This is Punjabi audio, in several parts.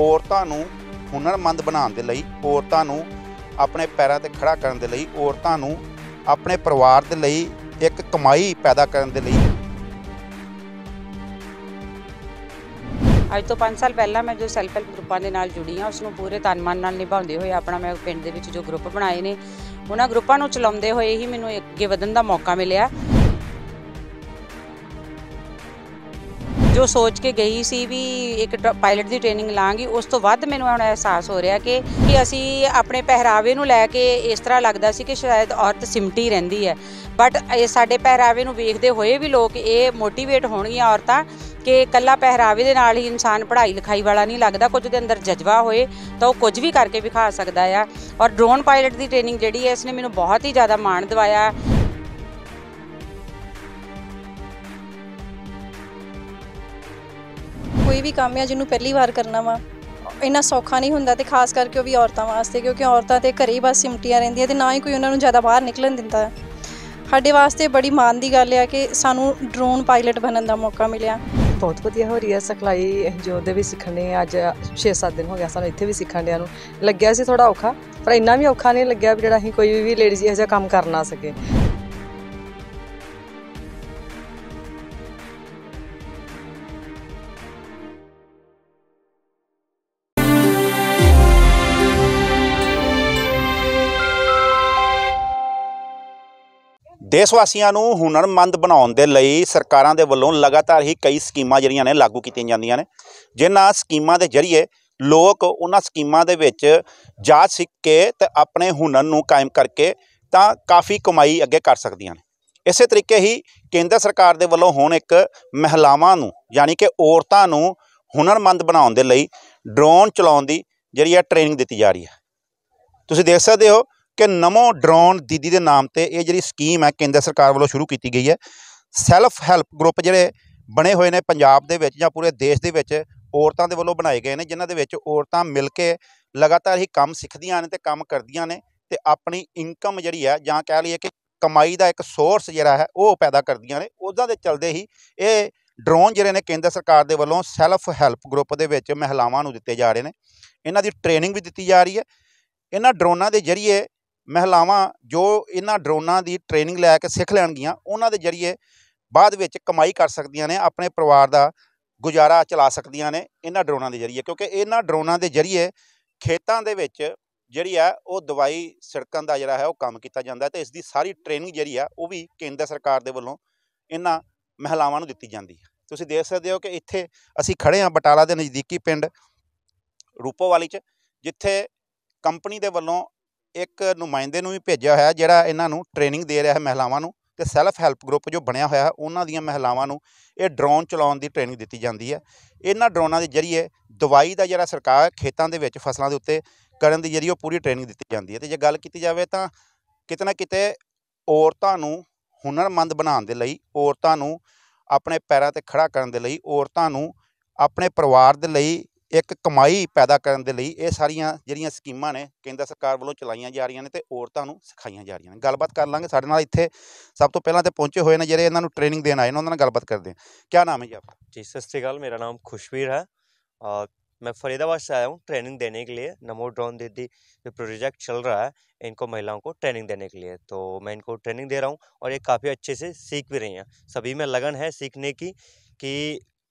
ਔਰਤਾਂ ਨੂੰ ਹੁਨਰਮੰਦ ਬਣਾਉਣ ਦੇ ਲਈ ਔਰਤਾਂ ਨੂੰ ਆਪਣੇ ਪੈਰਾਂ ਤੇ ਖੜਾ ਕਰਨ ਦੇ ਲਈ ਔਰਤਾਂ ਨੂੰ ਆਪਣੇ ਪਰਿਵਾਰ ਦੇ ਲਈ ਇੱਕ ਕਮਾਈ ਪੈਦਾ ਕਰਨ ਦੇ ਲਈ ਅੱਜ ਤੋਂ 5 ਸਾਲ ਪਹਿਲਾਂ ਮੈਂ ਜੋ ਸੈਲਫ ਹੈਲਪ ਗਰੁੱਪਾਂ ਦੇ ਨਾਲ ਜੁੜੀ ਆ ਉਸ ਨੂੰ ਪੂਰੇ ਤਨਮਨ ਨਾਲ ਨਿਭਾਉਂਦੇ ਹੋਏ ਆਪਣਾ ਮੈਂ ਪਿੰਡ ਦੇ ਵਿੱਚ ਜੋ ਗਰੁੱਪ ਬਣਾਏ ਨੇ ਉਹਨਾਂ ਗਰੁੱਪਾਂ ਨੂੰ ਚਲਾਉਂਦੇ ਹੋਏ ਹੀ ਮੈਨੂੰ ਅੱਗੇ ਵਧਣ ਦਾ ਮੌਕਾ ਮਿਲਿਆ ਜੋ ਸੋਚ ਕੇ ਗਈ ਸੀ ਵੀ ਇੱਕ ਪਾਇਲਟ ਦੀ ਟ੍ਰੇਨਿੰਗ ਲਾਂਗੀ ਉਸ ਤੋਂ ਵੱਧ ਮੈਨੂੰ ਹੁਣ ਅਹਿਸਾਸ ਹੋ ਰਿਹਾ ਕਿ ਕਿ ਅਸੀਂ ਆਪਣੇ ਪਹਿਰਾਵੇ ਨੂੰ ਲੈ ਕੇ ਇਸ ਤਰ੍ਹਾਂ ਲੱਗਦਾ ਸੀ ਕਿ ਸ਼ਾਇਦ ਔਰਤ ਸਿਮਟੀ ਰਹਿੰਦੀ ਹੈ ਬਟ ਇਹ ਸਾਡੇ ਪਹਿਰਾਵੇ ਨੂੰ ਵੇਖਦੇ ਹੋਏ ਵੀ ਲੋਕ ਇਹ ਮੋਟੀਵੇਟ ਹੋਣਗੀਆਂ ਔਰਤਾਂ ਕਿ ਕੱਲਾ ਪਹਿਰਾਵੇ ਦੇ ਨਾਲ ਹੀ ਇਨਸਾਨ ਪੜ੍ਹਾਈ ਲਿਖਾਈ ਵਾਲਾ ਨਹੀਂ ਲੱਗਦਾ ਕੁਝ ਦੇ ਅੰਦਰ ਜਜ਼ਬਾ ਹੋਏ ਤਾਂ ਉਹ ਕੁਝ ਵੀ ਕਰਕੇ ਵਿਖਾ ਸਕਦਾ ਆ ਔਰ ਡਰੋਨ ਪਾਇਲਟ ਦੀ ਟ੍ਰੇਨਿੰਗ ਜਿਹੜੀ ਹੈ ਇਸ ਨੇ ਮੈਨੂੰ ਬਹੁਤ ਹੀ ਜ਼ਿਆਦਾ ਮਾਣ ਦਿਵਾਇਆ ਕੋਈ ਵੀ ਕੰਮ ਆ ਜਿਹਨੂੰ ਪਹਿਲੀ ਵਾਰ ਕਰਨਾ ਵਾ ਇੰਨਾ ਸੌਖਾ ਨਹੀਂ ਹੁੰਦਾ ਤੇ ਖਾਸ ਕਰਕੇ ਉਹ ਵੀ ਔਰਤਾਂ ਵਾਸਤੇ ਕਿਉਂਕਿ ਔਰਤਾਂ ਤੇ ਘਰੇ ਹੀ ਬਸ ਸਿਮਟੀਆਂ ਰਹਿੰਦੀਆਂ ਤੇ ਨਾ ਹੀ ਕੋਈ ਉਹਨਾਂ ਨੂੰ ਜ਼ਿਆਦਾ ਬਾਹਰ ਨਿਕਲਣ ਦਿੰਦਾ ਸਾਡੇ ਵਾਸਤੇ ਬੜੀ ਮਾਣ ਦੀ ਗੱਲ ਆ ਕਿ ਸਾਨੂੰ ਡਰੋਨ ਪਾਇਲਟ ਬਣਨ ਦਾ ਮੌਕਾ ਮਿਲਿਆ ਬਹੁਤ ਵਧੀਆ ਹੋ ਰਹੀ ਹੈ ਸਿਖਲਾਈ ਜੋ ਦੇ ਵੀ ਸਿੱਖਣੇ ਅੱਜ 6-7 ਦਿਨ ਹੋ ਗਿਆ ਸਾਨੂੰ ਇੱਥੇ ਵੀ ਸਿੱਖਣ ਡਿਆਂ ਨੂੰ ਲੱਗਿਆ ਸੀ ਥੋੜਾ ਔਖਾ ਪਰ ਇੰਨਾ ਵੀ ਔਖਾ ਨਹੀਂ ਲੱਗਿਆ ਵੀ ਜਿਹੜਾ ਅਸੀਂ ਕੋਈ ਵੀ ਲੇਡੀਜ਼ ਇਹ ਜਿਹਾ ਕੰਮ ਕਰ ਨਾ ਸਕੇ ਦੇਸ਼ ਵਾਸੀਆਂ ਨੂੰ ਹੁਨਰਮੰਦ ਬਣਾਉਣ ਦੇ ਲਈ ਸਰਕਾਰਾਂ ਦੇ ਵੱਲੋਂ ਲਗਾਤਾਰ ਹੀ ਕਈ ਸਕੀਮਾਂ ਜਿਹੜੀਆਂ ਨੇ ਲਾਗੂ ਕੀਤੀਆਂ ਜਾਂਦੀਆਂ ਨੇ ਜਿਨ੍ਹਾਂ ਸਕੀਮਾਂ ਦੇ ਜ਼ਰੀਏ ਲੋਕ ਉਹਨਾਂ ਸਕੀਮਾਂ ਦੇ ਵਿੱਚ ਜਾ ਸਿੱਖ ਕੇ ਤੇ ਆਪਣੇ ਹੁਨਰ ਨੂੰ ਕਾਇਮ ਕਰਕੇ ਤਾਂ ਕਾਫੀ ਕਮਾਈ ਅੱਗੇ ਕਰ ਸਕਦੀਆਂ ਨੇ ਇਸੇ ਤਰੀਕੇ ਹੀ ਕੇਂਦਰ ਸਰਕਾਰ ਦੇ ਵੱਲੋਂ ਹੁਣ ਇੱਕ ਮਹਿਲਾਵਾਂ ਨੂੰ ਯਾਨੀ ਕਿ ਔਰਤਾਂ ਨੂੰ ਹੁਨਰਮੰਦ ਬਣਾਉਣ ਦੇ ਲਈ ਡਰੋਨ ਚਲਾਉਣ ਦੀ ਜਿਹੜੀ ਹੈ ਟ੍ਰੇਨਿੰਗ ਦਿੱਤੀ ਜਾ ਰਹੀ ਹੈ ਤੁਸੀਂ ਦੇਖ ਸਕਦੇ ਹੋ ਕਿ ਨਮੋ ਡਰੋਨ ਦੀਦੀ ਦੇ ਨਾਮ ਤੇ ਇਹ ਜਿਹੜੀ ਸਕੀਮ ਹੈ ਕੇਂਦਰ ਸਰਕਾਰ ਵੱਲੋਂ ਸ਼ੁਰੂ ਕੀਤੀ ਗਈ ਹੈ ਸੈਲਫ ਹੈਲਪ ਗਰੁੱਪ ਜਿਹੜੇ ਬਣੇ ਹੋਏ ਨੇ ਪੰਜਾਬ ਦੇ ਵਿੱਚ ਜਾਂ ਪੂਰੇ ਦੇਸ਼ ਦੇ ਵਿੱਚ ਔਰਤਾਂ ਦੇ ਵੱਲੋਂ ਬਣਾਏ ਗਏ ਨੇ ਜਿਨ੍ਹਾਂ ਦੇ ਵਿੱਚ ਔਰਤਾਂ ਮਿਲ ਕੇ ਲਗਾਤਾਰ ਹੀ ਕੰਮ ਸਿੱਖਦੀਆਂ ਨੇ ਤੇ ਕੰਮ ਕਰਦੀਆਂ ਨੇ ਤੇ ਆਪਣੀ ਇਨਕਮ ਜਿਹੜੀ ਹੈ ਜਾਂ ਕਹਿ ਲਈਏ ਕਿ ਕਮਾਈ ਦਾ ਇੱਕ ਸੋਰਸ ਜਿਹੜਾ ਹੈ ਉਹ ਪੈਦਾ ਕਰਦੀਆਂ ਨੇ ਉਹਦਾਂ ਦੇ ਚਲਦੇ ਹੀ ਇਹ ਡਰੋਨ ਜਿਹੜੇ ਨੇ ਕੇਂਦਰ ਸਰਕਾਰ ਦੇ ਵੱਲੋਂ ਸੈਲਫ ਹੈਲਪ ਗਰੁੱਪ ਦੇ ਵਿੱਚ ਮਹਿਲਾਵਾਂ ਨੂੰ ਦਿੱਤੇ ਜਾ ਰਹੇ ਨੇ ਇਹਨਾਂ ਦੀ ਟ੍ਰੇਨਿੰਗ ਵੀ ਦਿੱਤੀ ਜਾ ਰਹੀ ਹੈ ਇਹਨਾਂ ਡਰੋਨਾਂ ਦੇ ਜ਼ਰੀਏ ਮਹਿਲਾਵਾਂ ਜੋ ਇਹਨਾਂ ਡਰੋਨਾਂ ਦੀ ਟ੍ਰੇਨਿੰਗ ਲੈ ਕੇ ਸਿੱਖ ਲੈਣਗੀਆਂ ਉਹਨਾਂ ਦੇ ਜਰੀਏ ਬਾਅਦ ਵਿੱਚ ਕਮਾਈ ਕਰ ਸਕਦੀਆਂ ਨੇ ਆਪਣੇ ਪਰਿਵਾਰ ਦਾ ਗੁਜ਼ਾਰਾ ਚਲਾ ਸਕਦੀਆਂ ਨੇ ਇਹਨਾਂ ਡਰੋਨਾਂ ਦੇ ਜਰੀਏ ਕਿਉਂਕਿ ਇਹਨਾਂ ਡਰੋਨਾਂ ਦੇ ਜਰੀਏ ਖੇਤਾਂ ਦੇ ਵਿੱਚ ਜਿਹੜੀ ਆ ਉਹ ਦਵਾਈ ਸੜਕਾਂ ਦਾ ਜਿਹੜਾ ਹੈ ਉਹ ਕੰਮ ਕੀਤਾ ਜਾਂਦਾ ਤੇ ਇਸ ਦੀ ਸਾਰੀ ਟ੍ਰੇਨਿੰਗ ਜਿਹੜੀ ਆ ਉਹ ਵੀ ਕੇਂਦਰ ਸਰਕਾਰ ਦੇ ਵੱਲੋਂ ਇਹਨਾਂ ਮਹਿਲਾਵਾਂ ਨੂੰ ਦਿੱਤੀ ਜਾਂਦੀ ਹੈ ਤੁਸੀਂ ਦੇਖ ਸਕਦੇ ਹੋ ਕਿ ਇੱਥੇ ਅਸੀਂ ਖੜੇ ਹਾਂ ਬਟਾਲਾ ਦੇ ਨਜ਼ਦੀਕੀ ਪਿੰਡ ਰੂਪੋ ਵਾਲੀ 'ਚ ਜਿੱਥੇ ਕੰਪਨੀ ਦੇ ਵੱਲੋਂ ਇੱਕ ਨੁਮਾਇੰਦੇ ਨੂੰ ਵੀ ਭੇਜਿਆ ਹੋਇਆ ਜਿਹੜਾ ਇਹਨਾਂ ਨੂੰ ਟ੍ਰੇਨਿੰਗ ਦੇ ਰਿਹਾ ਹੈ ਮਹਿਲਾਵਾਂ ਨੂੰ ਤੇ ਸੈਲਫ ਹੈਲਪ ਗਰੁੱਪ ਜੋ ਬਣਿਆ ਹੋਇਆ ਹੈ ਉਹਨਾਂ ਦੀਆਂ ਮਹਿਲਾਵਾਂ ਨੂੰ ਇਹ ਡਰੋਨ ਚਲਾਉਣ ਦੀ ਟ੍ਰੇਨਿੰਗ ਦਿੱਤੀ ਜਾਂਦੀ ਹੈ ਇਹਨਾਂ ਡਰੋਨਾਂ ਦੇ ਜ਼ਰੀਏ ਦਵਾਈ ਦਾ ਜਿਹੜਾ ਸਰਕਾਰ ਖੇਤਾਂ ਦੇ ਵਿੱਚ ਫਸਲਾਂ ਦੇ ਉੱਤੇ ਕਰਨ ਦੀ ਜਿਹੜੀ ਉਹ ਪੂਰੀ ਟ੍ਰੇਨਿੰਗ ਦਿੱਤੀ ਜਾਂਦੀ ਹੈ ਤੇ ਜੇ ਗੱਲ ਕੀਤੀ ਜਾਵੇ ਤਾਂ ਕਿਤਨਾ ਕਿਤੇ ਔਰਤਾਂ ਨੂੰ ਹੁਨਰਮੰਦ ਬਣਾਉਣ ਦੇ ਲਈ ਔਰਤਾਂ ਨੂੰ ਆਪਣੇ ਪੈਰਾਂ ਤੇ ਖੜਾ ਕਰਨ ਦੇ ਲਈ ਔਰਤਾਂ ਨੂੰ ਆਪਣੇ ਪਰਿਵਾਰ ਦੇ ਲਈ ਇੱਕ ਕਮਾਈ ਪੈਦਾ ਕਰਨ ਦੇ ਲਈ ਇਹ ਸਾਰੀਆਂ ਜਿਹੜੀਆਂ ਸਕੀਮਾਂ ਨੇ ਕੇਂਦਰ ਸਰਕਾਰ ਵੱਲੋਂ ਚਲਾਈਆਂ ਜਾ ਰਹੀਆਂ ਨੇ ਤੇ ਔਰਤਾਂ ਨੂੰ ਸਿਖਾਈਆਂ ਜਾ ਰਹੀਆਂ ਨੇ ਗੱਲਬਾਤ ਕਰ ਲਾਂਗੇ ਸਾਡੇ ਨਾਲ ਇੱਥੇ ਸਭ ਤੋਂ ਪਹਿਲਾਂ ਤੇ ਪਹੁੰਚੇ ਹੋਏ ਨੇ ਜਿਹੜੇ ਇਹਨਾਂ ਨੂੰ ਟ੍ਰੇਨਿੰਗ ਦੇਣ ਆਏ ਨੇ ਉਹਨਾਂ ਨਾਲ ਗੱਲਬਾਤ ਕਰਦੇ ਹਾਂ ਕੀ ਨਾਮ ਹੈ ਜੀ ਆਪ ਜੀ ਸਤਿ ਸ੍ਰੀ ਅਕਾਲ ਮੇਰਾ ਨਾਮ ਖੁਸ਼ਵੀਰ ਹੈ ਮੈਂ ਫਰੀਦਾਬਾਦ ਸੇ ਆਇਆ हूँ ਟ੍ਰੇਨਿੰਗ देने के लिए ਨਮੋ ਡਰੋਨ दीदी जो प्रोजेक्ट ਪ੍ਰੋਜੈਕਟ ਚੱਲ ਰਿਹਾ ਹੈ महिलाओं ਮਹਿਲਾਵਾਂ ट्रेनिंग ਟ੍ਰੇਨਿੰਗ के लिए तो ਮੈਂ इनको ਟ੍ਰੇਨਿੰਗ ਦੇ ਰਹਾ हूँ ਔਰ ਇਹ ਕਾਫੀ ਅੱਛੇ ਸੇ ਸਿੱਖ भी रही हैं ਸਭੀ में ਲਗਨ ਹੈ ਸਿੱਖਨੇ ਕੀ ਕਿ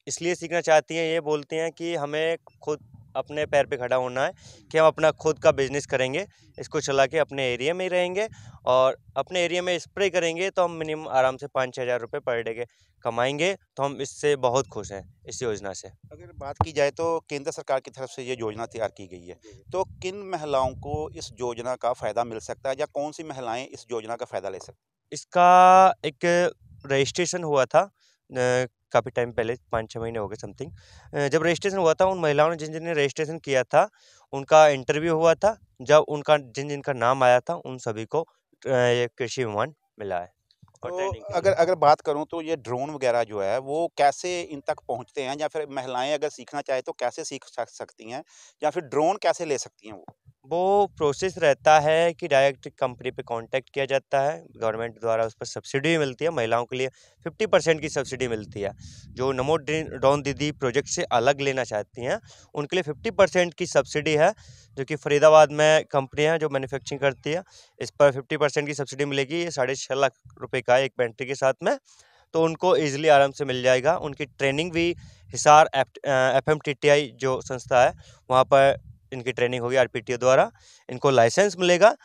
इसलिए सीखना चाहती हैं ये बोलती हैं कि हमें खुद अपने पैर पे खड़ा होना है कि हम अपना खुद का बिजनेस करेंगे इसको चला के अपने एरिया में ही रहेंगे और अपने एरिया में स्प्रे करेंगे तो हम मिनिमम आराम से पाँच छः हज़ार रुपये पर डे के कमाएंगे तो हम इससे बहुत खुश हैं इस योजना से अगर बात की जाए तो केंद्र सरकार की तरफ से ये योजना तैयार की गई है तो किन महिलाओं को इस योजना का फ़ायदा मिल सकता है या कौन सी महिलाएँ इस योजना का फ़ायदा ले सकती इसका एक रजिस्ट्रेशन हुआ था काफ़ी टाइम पहले पाँच छः महीने हो गए समथिंग जब रजिस्ट्रेशन हुआ था उन महिलाओं ने जिन जिनने रजिस्ट्रेशन किया था उनका इंटरव्यू हुआ था जब उनका जिन जिनका नाम आया था उन सभी को ये कृषि विमान मिला है तो अगर अगर बात करूं तो ये ड्रोन वगैरह जो है वो कैसे इन तक पहुंचते हैं या फिर महिलाएं अगर सीखना चाहे तो कैसे सीख सकती हैं या फिर ड्रोन कैसे ले सकती हैं वो वो प्रोसेस रहता है कि डायरेक्ट कंपनी पे कांटेक्ट किया जाता है गवर्नमेंट द्वारा उस पर सब्सिडी भी मिलती है महिलाओं के लिए फिफ्टी परसेंट की सब्सिडी मिलती है जो नमो डॉन दीदी प्रोजेक्ट से अलग लेना चाहती हैं उनके लिए फिफ्टी परसेंट की सब्सिडी है जो कि फरीदाबाद में कंपनी है जो मैन्युफैक्चरिंग करती है इस पर फिफ्टी परसेंट की सब्सिडी मिलेगी ये साढ़े छः लाख रुपये का एक बैंट्री के साथ में तो उनको ईजिली आराम से मिल जाएगा उनकी ट्रेनिंग भी Hisar F M T T I जो संस्था है वहाँ पर इनकी ट्रेनिंग होगी आरपीटीओ द्वारा इनको लाइसेंस मिलेगा